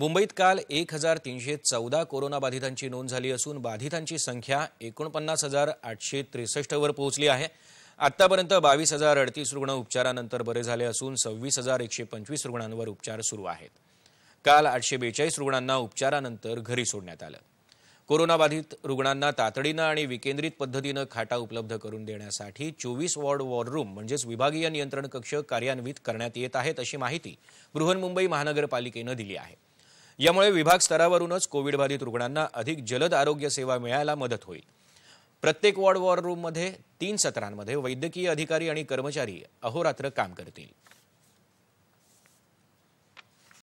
मुंबईत काल एक हजार तीनशे चौदा कोरोनाबाधितांची नोंद झाली असून बाधितांची संख्या एकोणपन्नास हजार आठशे त्रेसष्टवर पोहोचली आहे आतापर्यंत बावीस हजार अडतीस रुग्ण उपचारानंतर बरे झाले असून सव्वीस हजार एकशे पंचवीस रुग्णांवर उपचार सुरू आहेत काल आठशे बेचाळीस रुग्णांना उपचारानंतर घरी सोडण्यात आलं कोरोनाबाधित रुग्णांना तातडीनं आणि विकेंद्रित पद्धतीनं खाटा उपलब्ध करून देण्यासाठी चोवीस वॉर्ड वॉर रूम म्हणजेच विभागीय नियंत्रण कक्ष कार्यान्वित करण्यात येत आहेत अशी माहिती बृहन्मुंबई महानगरपालिकेनं दिली आहे यामुळे विभाग स्तरावरूनच कोविडबाधित रुग्णांना अधिक जलद आरोग्य सेवा मिळायला मदत होईल प्रत्येक वॉर्ड वॉर रूममध्ये तीन सत्रांमध्ये वैद्यकीय अधिकारी आणि कर्मचारी अहोरात्र काम करतील